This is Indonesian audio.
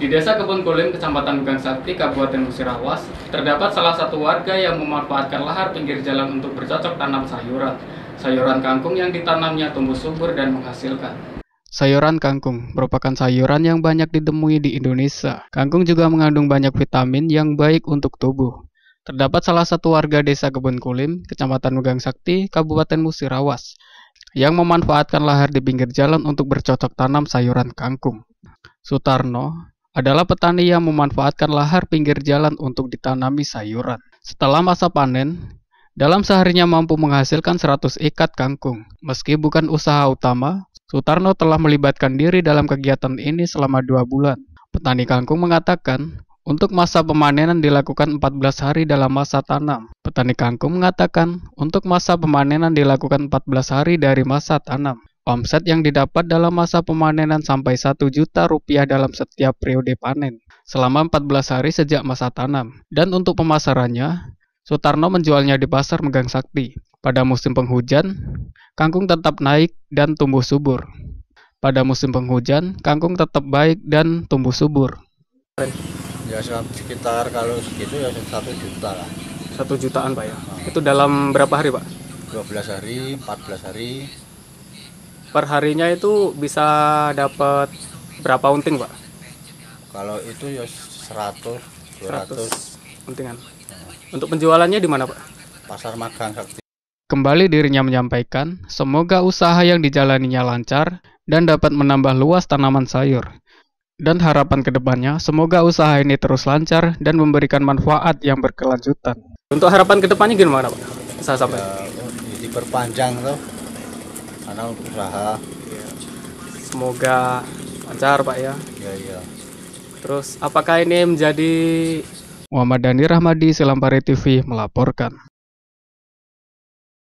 Di Desa Kebun Kulim, Kecamatan Gang Sakti, Kabupaten Musirawas, terdapat salah satu warga yang memanfaatkan lahar pinggir jalan untuk bercocok tanam sayuran. Sayuran kangkung yang ditanamnya tumbuh subur dan menghasilkan. Sayuran kangkung merupakan sayuran yang banyak ditemui di Indonesia. Kangkung juga mengandung banyak vitamin yang baik untuk tubuh. Terdapat salah satu warga desa Kebun Kulim, Kecamatan Megang Sakti, Kabupaten Musirawas, yang memanfaatkan lahar di pinggir jalan untuk bercocok tanam sayuran kangkung. Sutarno, adalah petani yang memanfaatkan lahar pinggir jalan untuk ditanami sayuran. Setelah masa panen, dalam seharinya mampu menghasilkan 100 ikat kangkung. Meski bukan usaha utama, Sutarno telah melibatkan diri dalam kegiatan ini selama dua bulan. Petani kangkung mengatakan, untuk masa pemanenan dilakukan 14 hari dalam masa tanam. Petani kangkung mengatakan, untuk masa pemanenan dilakukan 14 hari dari masa tanam. Omset yang didapat dalam masa pemanenan sampai 1 juta rupiah dalam setiap periode panen selama 14 hari sejak masa tanam. Dan untuk pemasarannya, Sutarno menjualnya di pasar Megang Sakti. Pada musim penghujan, kangkung tetap naik dan tumbuh subur. Pada musim penghujan, kangkung tetap baik dan tumbuh subur. Ya sekitar kalau segitu ya satu juta lah. Satu jutaan pak ya. Itu dalam berapa hari pak? 12 hari, 14 hari, perharinya itu bisa dapat berapa unting pak? Kalau itu ya 100, 200 untingan. Nah. Untuk penjualannya di mana pak? Pasar Magang Sakti. Kembali dirinya menyampaikan, semoga usaha yang dijalaninya lancar dan dapat menambah luas tanaman sayur. Dan harapan kedepannya, semoga usaha ini terus lancar dan memberikan manfaat yang berkelanjutan. Untuk harapan kedepannya gimana Pak? Saya sampai? Ya, diperpanjang loh untuk usaha ya. semoga lancar pak ya ya ya terus apakah ini menjadi Muhammad Dani Rahmadi Selampari TV melaporkan